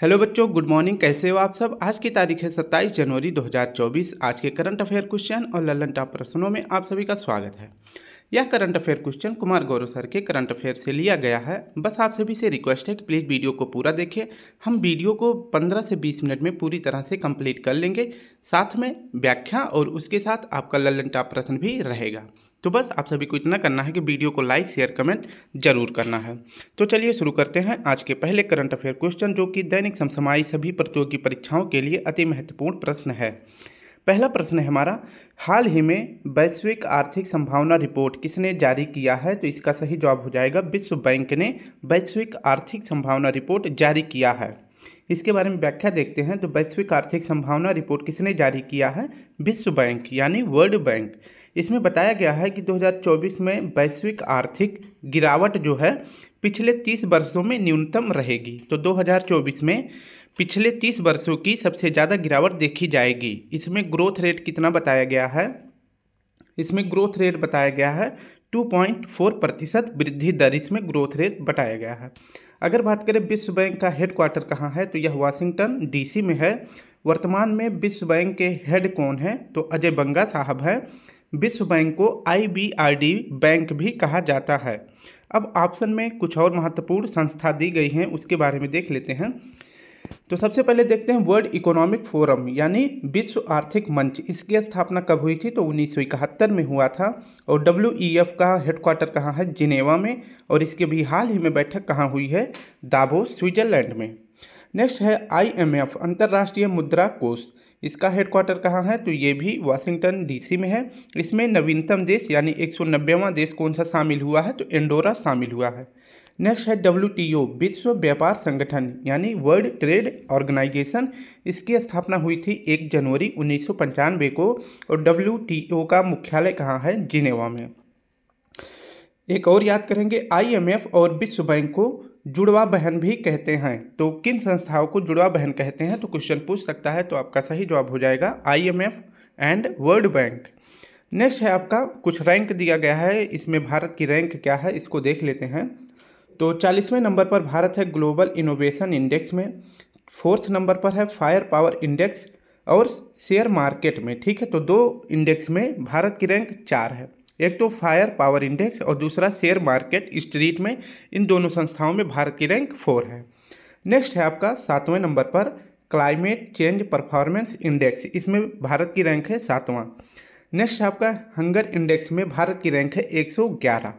hello बच्चों good morning कैसे हो आप सब आज की तारीख है सत्ताईस जनवरी 2024 आज के करंट अफेयर क्वेश्चन और ललन टॉप प्रश्नों में आप सभी का स्वागत है यह current affair question Kumar Gaurav sir के करंट अफेयर से लिया गया है बस आप सभी से रिक्वेस्ट है कि प्लीज़ वीडियो को पूरा देखें हम वीडियो को 15 से 20 मिनट में पूरी तरह से कंप्लीट कर लेंगे साथ में व्याख्या और उसके साथ आपका ललन टॉप प्रश्न भी रहेगा तो बस आप सभी को इतना करना है कि वीडियो को लाइक शेयर कमेंट जरूर करना है तो चलिए शुरू करते हैं आज के पहले करंट अफेयर क्वेश्चन जो कि दैनिक समसमायी सभी प्रतियोगी परीक्षाओं के लिए अति महत्वपूर्ण प्रश्न है पहला प्रश्न है हमारा हाल ही में वैश्विक आर्थिक संभावना रिपोर्ट किसने जारी किया है तो इसका सही जवाब हो जाएगा विश्व बैंक ने वैश्विक आर्थिक संभावना रिपोर्ट जारी किया है इसके बारे में व्याख्या देखते हैं तो वैश्विक आर्थिक संभावना रिपोर्ट किसने जारी किया है विश्व बैंक यानी वर्ल्ड बैंक इसमें बताया गया है कि 2024 में वैश्विक आर्थिक गिरावट जो है पिछले 30 वर्षों में न्यूनतम रहेगी तो 2024 में पिछले 30 वर्षों की सबसे ज़्यादा गिरावट देखी जाएगी इसमें ग्रोथ रेट कितना बताया गया है इसमें ग्रोथ रेट बताया गया है 2.4 प्रतिशत वृद्धि दर इसमें ग्रोथ रेट बताया गया है अगर बात करें विश्व बैंक का हेड क्वार्टर कहाँ है तो यह वाशिंगटन डीसी में है वर्तमान में विश्व बैंक के हेड कौन है तो अजय बंगा साहब हैं विश्व बैंक को आईबीआरडी बैंक भी कहा जाता है अब ऑप्शन में कुछ और महत्वपूर्ण संस्था दी गई हैं उसके बारे में देख लेते हैं तो सबसे पहले देखते हैं वर्ल्ड इकोनॉमिक फोरम यानी विश्व आर्थिक मंच इसकी स्थापना कब हुई थी तो उन्नीस में हुआ था और डब्ल्यू ई एफ का हेडक्वार्टर कहाँ है जिनेवा में और इसके भी हाल ही में बैठक कहाँ हुई है दाबो स्विट्जरलैंड में नेक्स्ट है आईएमएफ अंतर्राष्ट्रीय मुद्रा कोष इसका हेडक्वार्टर कहाँ है तो ये भी वाशिंगटन डीसी में है इसमें नवीनतम देश यानी एक सौ देश कौन सा शामिल हुआ है तो एंडोरा शामिल हुआ है नेक्स्ट है डब्ल्यू विश्व व्यापार संगठन यानी वर्ल्ड ट्रेड ऑर्गेनाइजेशन इसकी स्थापना हुई थी 1 जनवरी उन्नीस को और डब्ल्यू का मुख्यालय कहाँ है जिनेवा में एक और याद करेंगे आईएमएफ और विश्व बैंक को जुड़वा बहन भी कहते हैं तो किन संस्थाओं को जुड़वा बहन कहते हैं तो क्वेश्चन पूछ सकता है तो आपका सही जवाब हो जाएगा IMF and world bank next है आपका कुछ रैंक दिया गया है इसमें भारत की रैंक क्या है इसको देख लेते हैं तो चालीसवें नंबर पर भारत है ग्लोबल इनोवेशन इंडेक्स में फोर्थ नंबर पर है फायर पावर इंडेक्स और शेयर मार्केट में ठीक है तो दो इंडेक्स में भारत की रैंक चार है एक तो फायर पावर इंडेक्स और दूसरा शेयर मार्केट स्ट्रीट में इन दोनों संस्थाओं में भारत की रैंक फोर है नेक्स्ट है आपका सातवें नंबर पर क्लाइमेट चेंज परफॉर्मेंस इंडेक्स इसमें भारत की रैंक है सातवां नेक्स्ट है आपका हंगर इंडेक्स में भारत की रैंक है एक सौ ग्यारह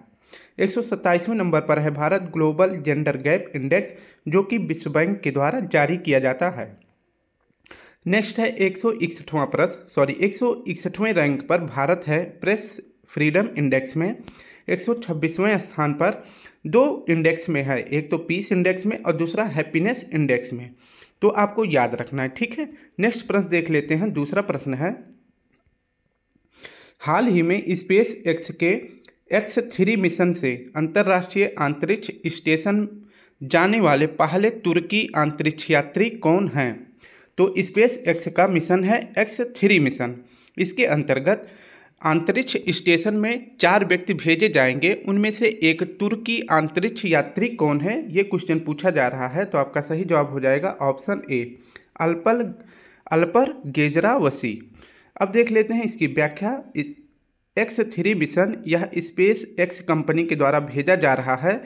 एक सौ सत्ताईसवें नंबर पर है Bharat global gender gap index जो कि विश्व बैंक के द्वारा जारी किया जाता है नेक्स्ट है एक सौ इकसठवां प्रश्न सॉरी एक सौ इकसठवें रैंक पर भारत है प्रेस फ्रीडम इंडेक्स में एक सौ छब्बीसवें स्थान पर दो इंडेक्स में है एक तो पीस इंडेक्स में और दूसरा हैप्पीनेस इंडेक्स में तो आपको याद रखना है ठीक है नेक्स्ट प्रश्न देख लेते हैं दूसरा प्रश्न है हाल ही में स्पेस एक्स के एक्स थ्री मिशन से अंतर्राष्ट्रीय अंतरिक्ष स्टेशन जाने वाले पहले तुर्की अंतरिक्ष यात्री कौन हैं तो स्पेस एक्स का मिशन है एक्स थ्री मिशन इसके अंतर्गत अंतरिक्ष स्टेशन में चार व्यक्ति भेजे जाएंगे उनमें से एक तुर्की अंतरिक्ष यात्री कौन है ये क्वेश्चन पूछा जा रहा है तो आपका सही जवाब हो जाएगा ऑप्शन ए अल्पल अल्पर गेजरा वसी अब देख लेते हैं इसकी व्याख्या इस एक्स थ्री मिशन यह स्पेस एक्स कंपनी के द्वारा भेजा जा रहा है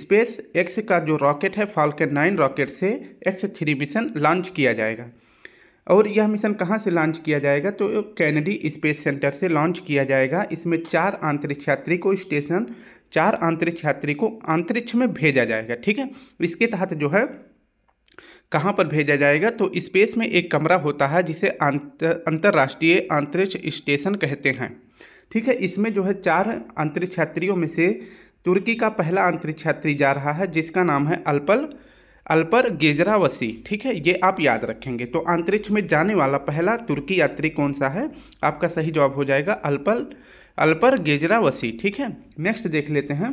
स्पेस एक्स का जो रॉकेट है फाल्कन नाइन रॉकेट से एक्स थ्री मिशन लॉन्च किया जाएगा और यह मिशन कहाँ से लॉन्च किया जाएगा तो कैनेडी स्पेस सेंटर से लॉन्च किया जाएगा इसमें चार अंतरिक्ष यात्री को स्टेशन चार अंतरिक्ष यात्री को अंतरिक्ष में भेजा जाएगा ठीक है इसके तहत जो है कहाँ पर भेजा जाएगा तो स्पेस में एक कमरा होता है जिसे अंतर्राष्ट्रीय अंतरिक्ष स्टेशन कहते हैं ठीक है इसमें जो है चार अंतरिक्ष यात्रियों में से तुर्की का पहला अंतरिक्ष यात्री जा रहा है जिसका नाम है अल्पल अल्पर गेजरावसी ठीक है ये आप याद रखेंगे तो अंतरिक्ष में जाने वाला पहला तुर्की यात्री कौन सा है आपका सही जवाब हो जाएगा अल्पर अल्पर गेजरावसी ठीक है नेक्स्ट देख लेते हैं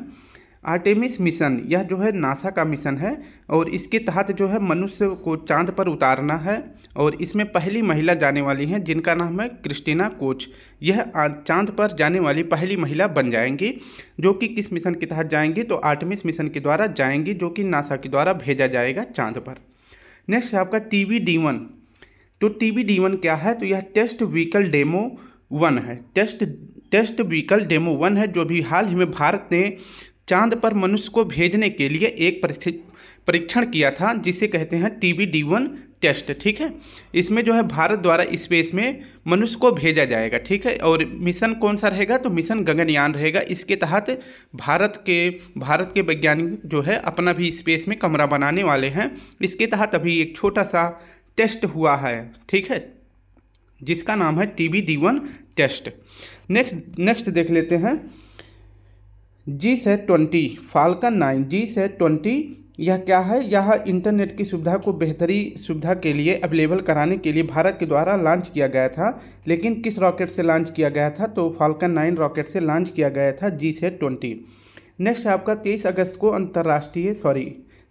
आर्टेमिस मिशन यह जो है नासा का मिशन है और इसके तहत जो है मनुष्य को चांद पर उतारना है और इसमें पहली महिला जाने वाली हैं जिनका नाम है क्रिस्टीना कोच यह चांद पर जाने वाली पहली महिला बन जाएंगी जो कि किस मिशन के तहत जाएंगी तो आर्टेमिस मिशन के द्वारा जाएंगी जो कि नासा के द्वारा भेजा जाएगा चांद पर नेक्स्ट है आपका टी वी डी वन तो टी वी डी वन क्या है तो यह टेस्ट व्हीकल डेमो वन है test test vehicle demo one है जो भी हाल ही में भारत ने चांद पर मनुष्य को भेजने के लिए एक परीक्षण किया था जिसे कहते हैं T B D one test ठीक है इसमें जो है भारत द्वारा स्पेस में मनुष्य को भेजा जाएगा ठीक है और मिशन कौन सा रहेगा तो मिशन गगनयान रहेगा इसके तहत भारत के भारत के वैज्ञानिक जो है अपना भी स्पेस में कमरा बनाने वाले हैं इसके तहत अभी एक छोटा सा टेस्ट हुआ है ठीक है जिसका नाम है T B D one test next next देख लेते हैं जी से ट्वेंटी फाल्कन नाइन जी से ट्वेंटी यह क्या है यह इंटरनेट की सुविधा को बेहतरी सुविधा के लिए अवेलेबल कराने के लिए भारत के द्वारा लॉन्च किया गया था लेकिन किस रॉकेट से लॉन्च किया गया था तो फाल्कन नाइन रॉकेट से लॉन्च किया गया था जी से ट्वेंटी नेक्स्ट आपका तेईस अगस्त को अंतर्राष्ट्रीय सॉरी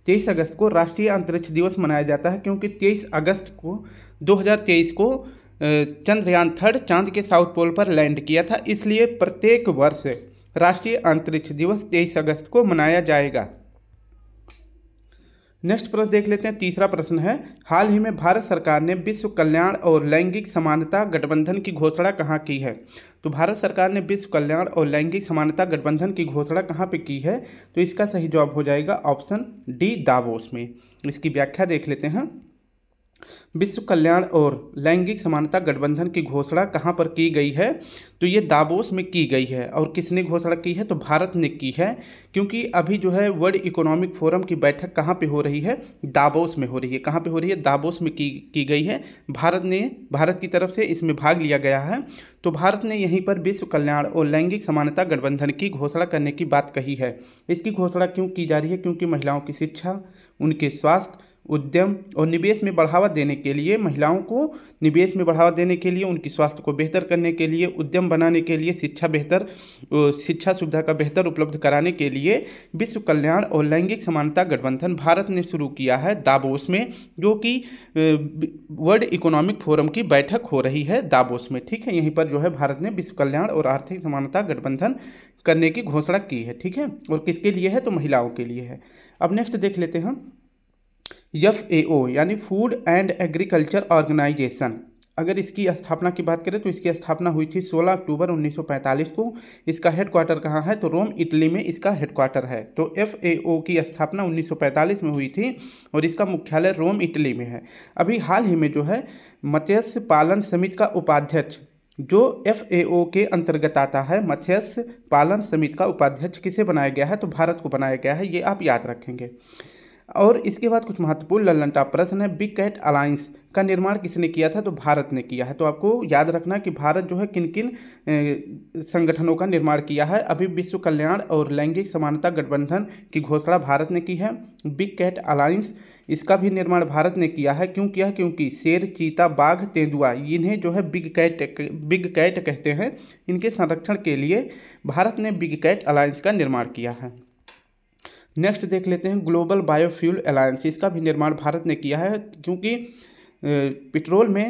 तेईस अगस्त को राष्ट्रीय अंतरिक्ष दिवस मनाया जाता है क्योंकि तेईस अगस्त को दो को चंद्रयान थर्ड चांद के साउथ पोल पर लैंड किया था इसलिए प्रत्येक वर्ष राष्ट्रीय अंतरिक्ष दिवस तेईस अगस्त को मनाया जाएगा नेक्स्ट प्रश्न देख लेते हैं तीसरा प्रश्न है हाल ही में भारत सरकार ने विश्व कल्याण और लैंगिक समानता गठबंधन की घोषणा कहाँ की है तो भारत सरकार ने विश्व कल्याण और लैंगिक समानता गठबंधन की घोषणा कहाँ पे की है तो इसका सही जवाब हो जाएगा ऑप्शन डी दावोस में इसकी व्याख्या देख लेते हैं विश्व कल्याण और लैंगिक समानता गठबंधन की घोषणा कहाँ पर की गई है तो ये दाबोस में की गई है और किसने घोषणा की है तो भारत ने की है क्योंकि अभी जो है वर्ल्ड इकोनॉमिक फोरम की बैठक कहाँ पे हो रही है दाबोस में हो रही है कहाँ पे हो रही है दाबोस में की की गई है भारत ने भारत की तरफ से इसमें भाग लिया गया है तो भारत ने यहीं पर विश्व कल्याण और लैंगिक समानता गठबंधन की घोषणा करने की बात कही है इसकी घोषणा क्यों की जा रही है क्योंकि महिलाओं की शिक्षा उनके स्वास्थ्य उद्यम और निवेश में बढ़ावा देने के लिए महिलाओं को निवेश में बढ़ावा देने के लिए उनकी स्वास्थ्य को बेहतर करने के लिए उद्यम बनाने के लिए शिक्षा बेहतर शिक्षा सुविधा का बेहतर उपलब्ध कराने के लिए विश्व कल्याण और लैंगिक समानता गठबंधन भारत ने शुरू किया है दाबोस में जो कि वर्ल्ड इकोनॉमिक फोरम की बैठक हो रही है दाबोस में ठीक है यहीं पर जो है भारत ने विश्व कल्याण और आर्थिक समानता गठबंधन करने की घोषणा की है ठीक है और किसके लिए है तो महिलाओं के लिए है अब नेक्स्ट देख लेते हैं एफ ए ओ यानी फूड एंड एग्रीकल्चर ऑर्गेनाइजेशन अगर इसकी स्थापना की बात करें तो इसकी स्थापना हुई थी 16 अक्टूबर 1945 को इसका हेडक्वार्टर कहाँ है तो रोम इटली में इसका हेडक्वार्टर है तो एफ की स्थापना 1945 में हुई थी और इसका मुख्यालय रोम इटली में है अभी हाल ही में जो है मत्स्य पालन समिति का उपाध्यक्ष जो एफ के अंतर्गत आता है मत्स्य पालन समिति का उपाध्यक्ष किसे बनाया गया है तो भारत को बनाया गया है ये आप याद रखेंगे और इसके बाद कुछ महत्वपूर्ण ललनटा प्रश्न है बिग कैट अलायंस का निर्माण किसने किया था तो भारत ने किया है तो आपको याद रखना कि भारत जो है किन किन संगठनों का निर्माण किया है अभी विश्व कल्याण और लैंगिक समानता गठबंधन की घोषणा भारत ने की है बिग कैट अलायंस इसका भी निर्माण भारत ने किया है क्यों किया क्योंकि शेर चीता बाघ तेंदुआ इन्हें जो है बिग कैट बिग कैट कहते हैं इनके संरक्षण के लिए भारत ने बिग कैट अलायंस का निर्माण किया है नेक्स्ट देख लेते हैं ग्लोबल बायोफ्यूल अलायंस इसका भी निर्माण भारत ने किया है क्योंकि पेट्रोल में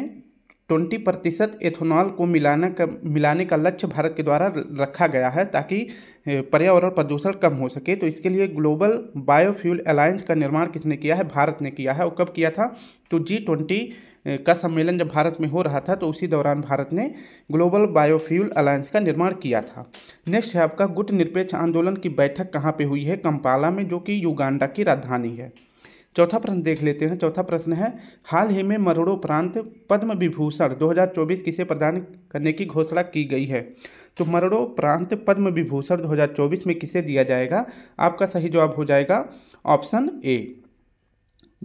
ट्वेंटी प्रतिशत एथोनॉल को मिलाना का मिलाने का लक्ष्य भारत के द्वारा रखा गया है ताकि पर्यावरण प्रदूषण कम हो सके तो इसके लिए ग्लोबल बायोफ्यूल अलायंस का निर्माण किसने किया है भारत ने किया है और कब किया था तो जी ट्वेंटी का सम्मेलन जब भारत में हो रहा था तो उसी दौरान भारत ने ग्लोबल बायोफ्यूल अलायंस का निर्माण किया था नेक्स्ट है आपका गुट निरपेक्ष आंदोलन की बैठक कहाँ पर हुई है कंपाला में जो कि युगांडा की राजधानी है चौथा प्रश्न देख लेते हैं चौथा प्रश्न है हाल ही में मरणोपरांत पद्म विभूषण 2024 किसे प्रदान करने की घोषणा की गई है तो मरणोपरांत पद्म विभूषण 2024 में किसे दिया जाएगा आपका सही जवाब हो जाएगा ऑप्शन ए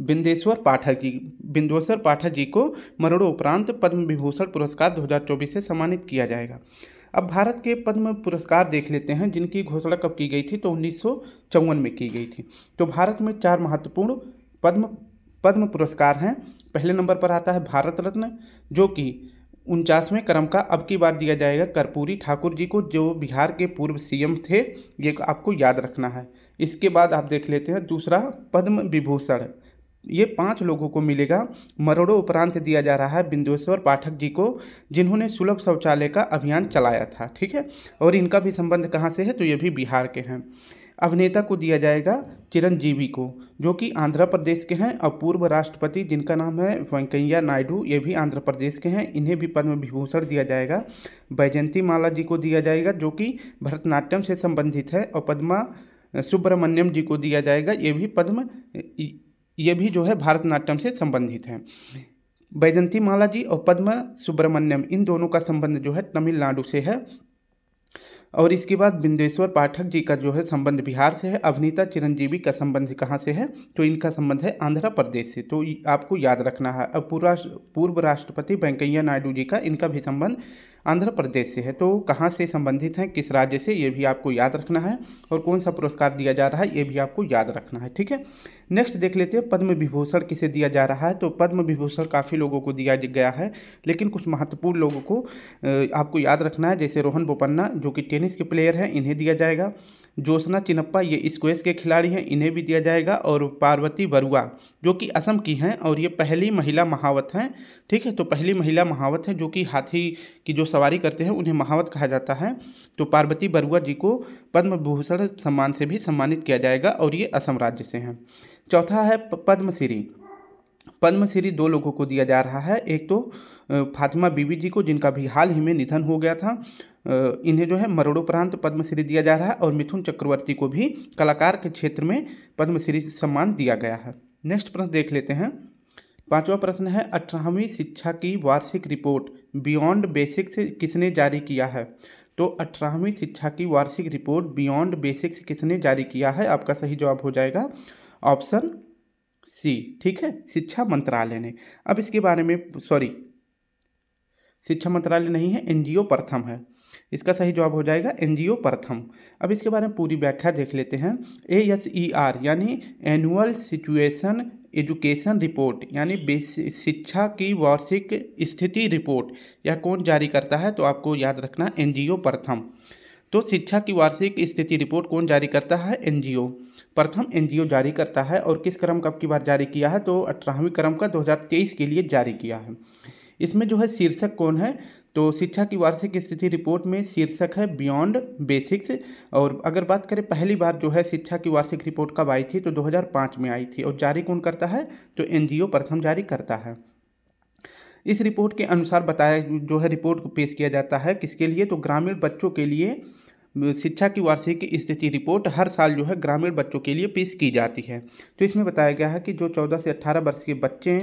बिंदेश्वर पाठक जी बिंदेश्वर पाठक जी को मरणोपरांत पद्म विभूषण पुरस्कार दो से सम्मानित किया जाएगा अब भारत के पद्म पुरस्कार देख लेते हैं जिनकी घोषणा कब की गई थी तो उन्नीस में की गई थी तो भारत में चार महत्वपूर्ण पद्म पद्म पुरस्कार हैं पहले नंबर पर आता है भारत रत्न जो कि उनचासवें क्रम का अब की बार दिया जाएगा कर्पूरी ठाकुर जी को जो बिहार के पूर्व सीएम थे ये आपको याद रखना है इसके बाद आप देख लेते हैं दूसरा पद्म विभूषण ये पांच लोगों को मिलेगा मरोड़ों उपरांत दिया जा रहा है बिंदुएश्वर पाठक जी को जिन्होंने सुलभ शौचालय का अभियान चलाया था ठीक है और इनका भी संबंध कहाँ से है तो ये भी बिहार के हैं अभिनेता को दिया जाएगा चिरंजीवी को जो कि आंध्र प्रदेश के हैं और पूर्व राष्ट्रपति जिनका नाम है वेंकैया नायडू ये भी आंध्र प्रदेश के हैं इन्हें भी पद्म विभूषण दिया जाएगा वैजयंती माला जी को दिया जाएगा जो कि भरतनाट्यम से संबंधित है और पद्मा सुब्रमण्यम जी को दिया जाएगा ये भी पद्म ये भी जो है भारतनाट्यम से संबंधित हैं बैजंती माला जी और पद्म सुब्रमण्यम इन दोनों का संबंध जो है तमिलनाडु से है और इसके बाद बिंदेश्वर पाठक जी का जो है संबंध बिहार से है अभिनेता चिरंजीवी का संबंध कहाँ से है तो इनका संबंध है आंध्र प्रदेश से तो आपको याद रखना है अब पूर्व राष्ट्रपति वेंकैया नायडू जी का इनका भी संबंध आंध्र प्रदेश से है तो कहाँ से संबंधित हैं किस राज्य से ये भी आपको याद रखना है और कौन सा पुरस्कार दिया जा रहा है ये भी आपको याद रखना है ठीक है नेक्स्ट देख लेते हैं पद्म विभूषण किसे दिया जा रहा है तो पद्म विभूषण काफ़ी लोगों को दिया गया है लेकिन कुछ महत्वपूर्ण लोगों को आपको याद रखना है जैसे रोहन बोपन्ना जो कि टेनिस के प्लेयर हैं इन्हें दिया जाएगा जोशना चिनप्पा ये स्क्वेश के खिलाड़ी हैं इन्हें भी दिया जाएगा और पार्वती बरुआ जो कि असम की हैं और ये पहली महिला महावत हैं ठीक है तो पहली महिला महावत है जो कि हाथी की जो सवारी करते हैं उन्हें महावत कहा जाता है तो पार्वती बरुआ जी को पद्म भूषण सम्मान से भी सम्मानित किया जाएगा और ये असम राज्य से हैं चौथा है पद्मश्री पद्मश्री दो लोगों को दिया जा रहा है एक तो फातिमा बीवी जी को जिनका भी हाल ही में निधन हो गया था इन्हें जो है मरणोपरांत पद्मश्री दिया जा रहा है और मिथुन चक्रवर्ती को भी कलाकार के क्षेत्र में पद्मश्री सम्मान दिया गया है नेक्स्ट प्रश्न देख लेते हैं पांचवा प्रश्न है अठारहवीं शिक्षा की वार्षिक रिपोर्ट बियॉन्ड बेसिक्स किसने जारी किया है तो अठारहवीं शिक्षा की वार्षिक रिपोर्ट बियॉन्ड बेसिक्स किसने जारी किया है आपका सही जवाब हो जाएगा ऑप्शन सी ठीक है शिक्षा मंत्रालय ने अब इसके बारे में सॉरी शिक्षा मंत्रालय नहीं है एनजीओ प्रथम है इसका सही जवाब हो जाएगा एनजीओ प्रथम अब इसके बारे में पूरी व्याख्या देख लेते हैं ए एस ई आर यानी एनुअल सिचुएशन एजुकेशन रिपोर्ट यानी शिक्षा की वार्षिक स्थिति रिपोर्ट यह कौन जारी करता है तो आपको याद रखना एनजीओ प्रथम तो शिक्षा की वार्षिक स्थिति रिपोर्ट कौन जारी करता है एनजीओ प्रथम एनजीओ जारी करता है और किस क्रम कब की बार जारी किया है तो अठारहवीं क्रम का 2023 के लिए जारी किया है इसमें जो है शीर्षक कौन है तो शिक्षा की वार्षिक स्थिति रिपोर्ट में शीर्षक है बियॉन्ड बेसिक्स और अगर बात करें पहली बार जो है शिक्षा की वार्षिक रिपोर्ट कब आई थी तो 2005 में आई थी और जारी कौन करता है तो एनजीओ प्रथम जारी करता है इस रिपोर्ट के अनुसार बताया जो है रिपोर्ट को पेश किया जाता है किसके लिए तो ग्रामीण बच्चों के लिए शिक्षा की वार्षिक स्थिति रिपोर्ट हर साल जो है ग्रामीण बच्चों के लिए पेश की जाती है तो इसमें बताया गया है कि जो 14 से 18 वर्ष के बच्चे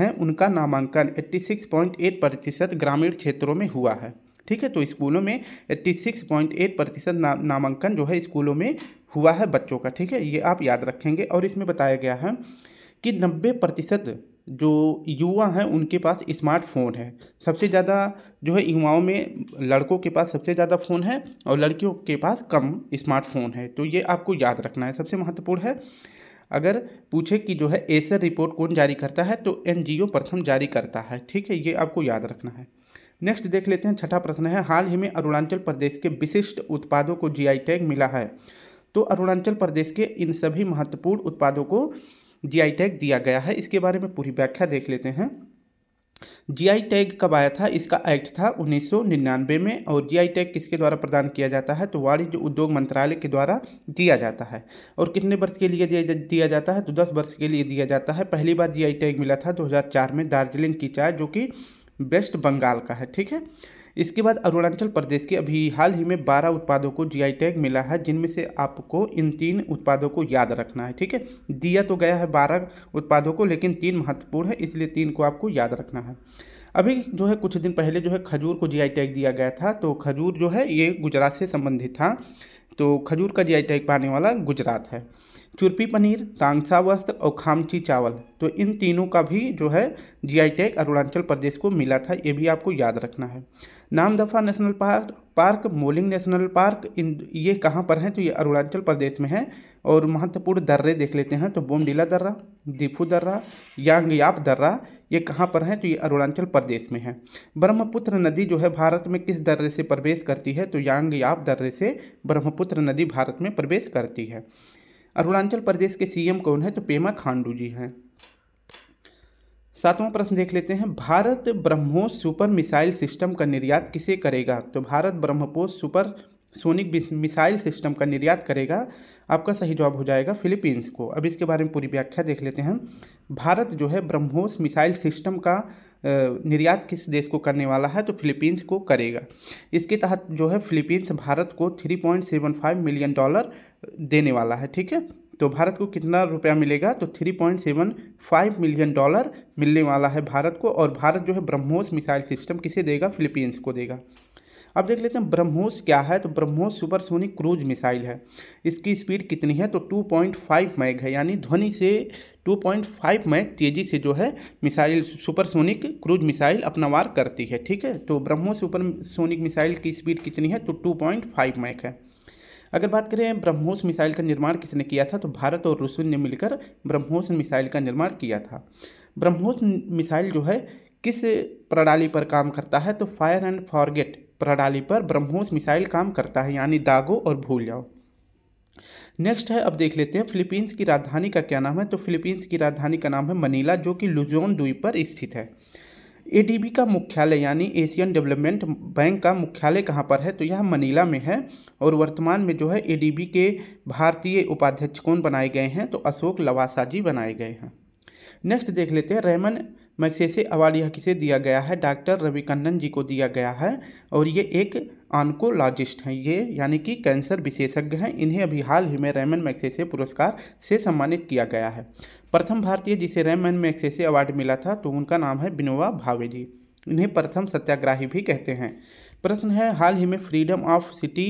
हैं उनका नामांकन 86.8 प्रतिशत ग्रामीण क्षेत्रों में हुआ है ठीक है तो स्कूलों में 86.8 प्रतिशत नामांकन जो है स्कूलों में हुआ है बच्चों का ठीक है ये आप याद रखेंगे और इसमें बताया गया है कि नब्बे प्रतिशत जो युवा हैं उनके पास स्मार्टफ़ोन है सबसे ज़्यादा जो है युवाओं में लड़कों के पास सबसे ज़्यादा फ़ोन है और लड़कियों के पास कम स्मार्टफ़ोन है तो ये आपको याद रखना है सबसे महत्वपूर्ण है अगर पूछे कि जो है एसर रिपोर्ट e कौन जारी करता है तो एन प्रथम जारी करता है ठीक है ये आपको याद रखना है नेक्स्ट देख लेते हैं छठा प्रश्न है हाल ही में अरुणाचल प्रदेश के विशिष्ट उत्पादों को जी टैग मिला है तो अरुणाचल प्रदेश के इन सभी महत्वपूर्ण उत्पादों को जी टैग दिया गया है इसके बारे में पूरी व्याख्या देख लेते हैं जीआई टैग कब आया था इसका एक्ट था 1999 में और जीआई टैग किसके द्वारा प्रदान किया जाता है तो वाणिज्य उद्योग मंत्रालय के द्वारा दिया जाता है और कितने वर्ष के लिए दिया, दिया जाता है तो 10 वर्ष के लिए दिया जाता है पहली बार जीआई टैग मिला था 2004 में दार्जिलिंग की चाय जो कि वेस्ट बंगाल का है ठीक है इसके बाद अरुणाचल प्रदेश के अभी हाल ही में बारह उत्पादों को जीआई टैग मिला है जिनमें से आपको इन तीन उत्पादों को याद रखना है ठीक है दिया तो गया है बारह उत्पादों को लेकिन तीन महत्वपूर्ण है इसलिए तीन को आपको याद रखना है अभी जो है कुछ दिन पहले जो है खजूर को जीआई टैग दिया गया था तो खजूर जो है ये गुजरात से संबंधित था तो खजूर का जी टैग पाने वाला गुजरात है चुरपी पनीर तांगसा वस्त्र और खामची चावल तो इन तीनों का भी जो है जीआई टैग अरुणाचल प्रदेश को मिला था ये भी आपको याद रखना है Namdapha national park park Mouling national park इन ये कहाँ पर हैं तो ये अरुणाचल प्रदेश में है और महत्वपूर्ण दर्रे देख लेते हैं तो बोमडीला दर्रा दीफू दर्रा यांगयाप दर्रा ये कहाँ पर है तो ये अरुणाचल प्रदेश में है ब्रह्मपुत्र नदी जो है भारत में किस दर्रे से प्रवेश करती है तो यांगयाप दर्रे से ब्रह्मपुत्र नदी भारत में प्रवेश करती है अरुणाचल प्रदेश के सीएम कौन है तो पेमा खांडू जी हैं सातवां प्रश्न देख लेते हैं Bharat BrahMos super missile system का निर्यात किसे करेगा तो Bharat BrahMos supersonic missile system का निर्यात करेगा आपका सही जवाब हो जाएगा फिलीपींस को अब इसके बारे में पूरी व्याख्या देख लेते हैं भारत जो है ब्रह्मोस मिसाइल सिस्टम का निर्यात किस देश को करने वाला है तो फिलीपींस को करेगा इसके तहत जो है फिलीपींस भारत को three point seven five million dollar देने वाला है ठीक है तो भारत को कितना रुपया मिलेगा तो three point seven five million dollar मिलने वाला है भारत को और भारत जो है ब्रह्मोस मिसाइल सिस्टम किसे देगा फिलीपींस को देगा अब देख लेते हैं ब्रह्मोस क्या है तो ब्रह्मोस सुपरसोनिक क्रूज मिसाइल है इसकी स्पीड कितनी है तो 2.5 मैग है यानी ध्वनि से 2.5 मैक तेज़ी से जो है मिसाइल सुपरसोनिक क्रूज मिसाइल अपना वार करती है ठीक है तो ब्रह्मोस सोनिक मिसाइल की स्पीड कितनी है तो 2.5 मैक है अगर बात करें ब्रह्मोस मिसाइल का निर्माण किसने किया था तो भारत और रूस ने मिलकर ब्रह्मोस मिसाइल का निर्माण किया था ब्रह्मोस मिसाइल जो है किस प्रणाली पर काम करता है तो फायर एंड फॉरगेट प्रणाली पर ब्रह्मोस मिसाइल काम करता है यानी दागो और भूल जाओ नेक्स्ट है अब देख लेते हैं फिलीपींस की राजधानी का क्या नाम है तो फिलीपींस की राजधानी का नाम है मनीला जो कि लुजोन द्वीप पर स्थित है एडीबी का मुख्यालय यानी एशियन डेवलपमेंट बैंक का मुख्यालय कहाँ पर है तो यह मनीला में है और वर्तमान में जो है एडीबी के भारतीय उपाध्यक्ष कौन बनाए गए हैं तो अशोक लवासा जी बनाए गए हैं नेक्स्ट देख लेते हैं रेमन मैक्सेसे अवार्ड यह किसे दिया गया है डॉक्टर रविकंदन जी को दिया गया है और ये एक आंकोलॉजिस्ट हैं ये यानी कि कैंसर विशेषज्ञ हैं इन्हें अभी हाल ही में रैमन मैक्सेसे पुरस्कार से सम्मानित किया गया है प्रथम भारतीय जिसे रैमन मैक्सेसे अवार्ड मिला था तो उनका नाम है बिनोवा भावे जी इन्हें प्रथम सत्याग्राही भी कहते हैं प्रश्न है हाल ही में freedom of city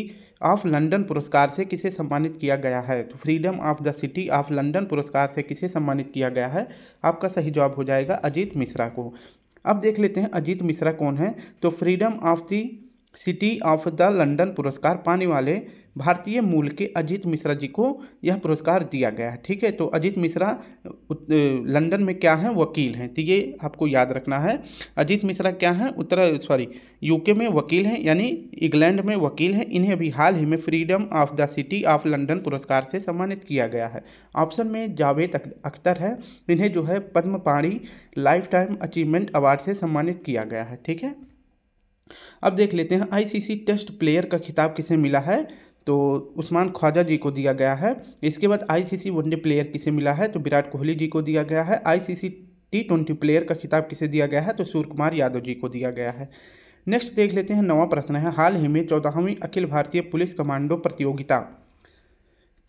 of London पुरस्कार से किसे सम्मानित किया गया है तो freedom of the city of London पुरस्कार से किसे सम्मानित किया गया है आपका सही जवाब हो जाएगा अजीत मिश्रा को अब देख लेते हैं अजीत मिश्रा कौन है तो freedom of the city of the London पुरस्कार पाने वाले भारतीय मूल के अजीत मिश्रा जी को यह पुरस्कार दिया गया है ठीक है तो अजीत मिश्रा लंदन में क्या है वकील हैं तो ये आपको याद रखना है अजीत मिश्रा क्या है उत्तर सॉरी यूके में वकील हैं यानी इंग्लैंड में वकील हैं इन्हें अभी हाल ही में freedom of the city of London पुरस्कार से सम्मानित किया गया है ऑप्शन में जावेद अख्तर है इन्हें जो है पद्म पाणी लाइफ टाइम अचीवमेंट अवार्ड से सम्मानित किया गया है ठीक है अब देख लेते हैं आईसीसी टेस्ट प्लेयर का खिताब किसे मिला है तो उस्मान ख्वाजा जी को दिया गया है इसके बाद आईसीसी वनडे प्लेयर किसे मिला है तो विराट कोहली जी को दिया गया है आईसीसी टी ट्वेंटी प्लेयर का खिताब किसे दिया गया है तो सूर्य कुमार यादव जी को दिया गया है नेक्स्ट देख लेते हैं नवा प्रश्न है हाल ही में चौदहवीं अखिल भारतीय पुलिस कमांडो प्रतियोगिता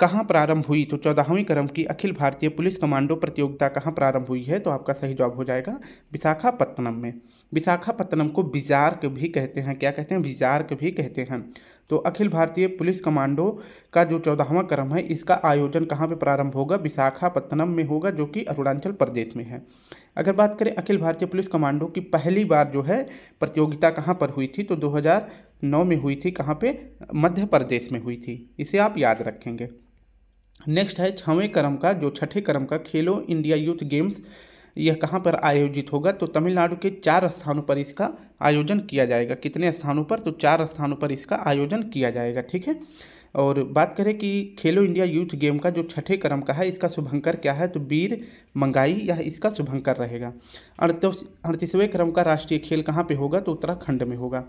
कहाँ प्रारंभ हुई तो चौदहवीं क्रम की अखिल भारतीय पुलिस कमांडो प्रतियोगिता कहाँ प्रारंभ हुई है तो आपका सही जवाब हो जाएगा विशाखापत्तनम में विशाखापत्तनम को बिजार्क भी कहते हैं क्या कहते हैं बिजार्क भी कहते हैं तो अखिल भारतीय पुलिस कमांडो का जो चौदहवा क्रम है इसका आयोजन कहाँ पर प्रारंभ होगा विशाखापत्तनम में होगा जो कि अरुणाचल प्रदेश में है अगर बात करें अखिल भारतीय पुलिस कमांडो की पहली बार जो है प्रतियोगिता कहाँ पर हुई थी तो 2009 में हुई थी कहाँ पे मध्य प्रदेश में हुई थी इसे आप याद रखेंगे नेक्स्ट है छवें क्रम का जो छठे क्रम का खेलो इंडिया यूथ गेम्स यह कहाँ पर आयोजित होगा तो तमिलनाडु के चार स्थानों पर इसका आयोजन किया जाएगा कितने स्थानों पर तो चार स्थानों पर इसका आयोजन किया जाएगा ठीक है और बात करें कि खेलो इंडिया यूथ गेम का जो छठे क्रम का है इसका शुभंकर क्या है तो वीर मंगाई यह इसका शुभंकर रहेगा अड़तीसवें क्रम का राष्ट्रीय खेल कहाँ पे होगा तो उत्तराखंड में होगा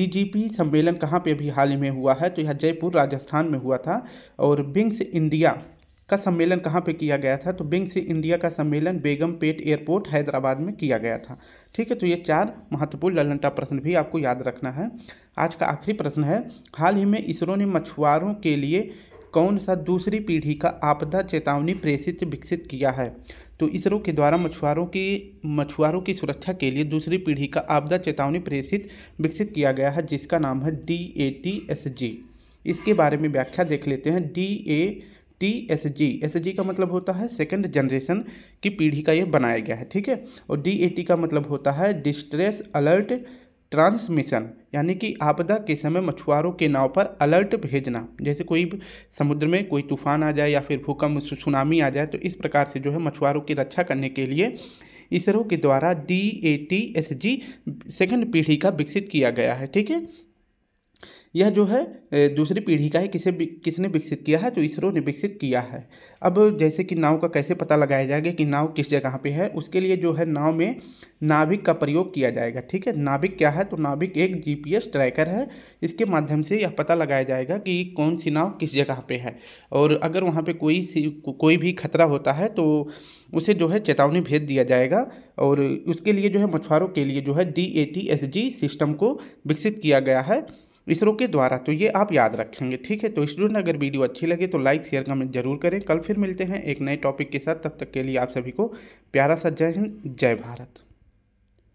डीजीपी सम्मेलन कहाँ पे अभी हाल ही में हुआ है तो यह जयपुर राजस्थान में हुआ था और विंग्स इंडिया का सम्मेलन कहाँ पे किया गया था तो बिंग से इंडिया का सम्मेलन बेगमपेट एयरपोर्ट हैदराबाद में किया गया था ठीक है तो ये चार महत्वपूर्ण ललनटा प्रश्न भी आपको याद रखना है आज का आखिरी प्रश्न है हाल ही में इसरो ने मछुआरों के लिए कौन सा दूसरी पीढ़ी का आपदा चेतावनी प्रेषित विकसित किया है तो इसरो के द्वारा मछुआरों की मछुआरों की सुरक्षा के लिए दूसरी पीढ़ी का आपदा चेतावनी प्रेषित विकसित किया गया है जिसका नाम है D A T S G इसके बारे में व्याख्या देख लेते हैं D A T S G S G का मतलब होता है सेकेंड जनरेशन की पीढ़ी का ये बनाया गया है ठीक है और डी ए टी का मतलब होता है डिस्ट्रेस अलर्ट ट्रांसमिशन यानी कि आपदा के समय मछुआरों के नाव पर अलर्ट भेजना जैसे कोई समुद्र में कोई तूफान आ जाए या फिर भूकंप सुनामी आ जाए तो इस प्रकार से जो है मछुआरों की रक्षा करने के लिए इसरो के द्वारा D A T S G second पीढ़ी का विकसित किया गया है ठीक है यह जो है दूसरी पीढ़ी का है किसे किसने विकसित किया है तो इसरो ने विकसित किया है अब जैसे कि नाव का कैसे पता लगाया जाएगा कि नाव किस जगह पे है उसके लिए जो है नाव में नाभिक का प्रयोग किया जाएगा ठीक है नाभिक क्या है तो नाभिक एक जीपीएस ट्रैकर है इसके माध्यम से यह पता लगाया जाएगा कि कौन सी नाव किस जगह पर है और अगर वहाँ पर कोई सी कोई भी खतरा होता है तो उसे जो है चेतावनी भेज दिया जाएगा और उसके लिए जो है मछुआरों के लिए जो है D A T S G system को विकसित किया गया है इसरो के द्वारा तो ये आप याद रखेंगे ठीक है तो स्टूडेंट अगर वीडियो अच्छी लगे तो लाइक शेयर कमेंट जरूर करें कल फिर मिलते हैं एक नए टॉपिक के साथ तब तक के लिए आप सभी को प्यारा सा जय हिंद जय भारत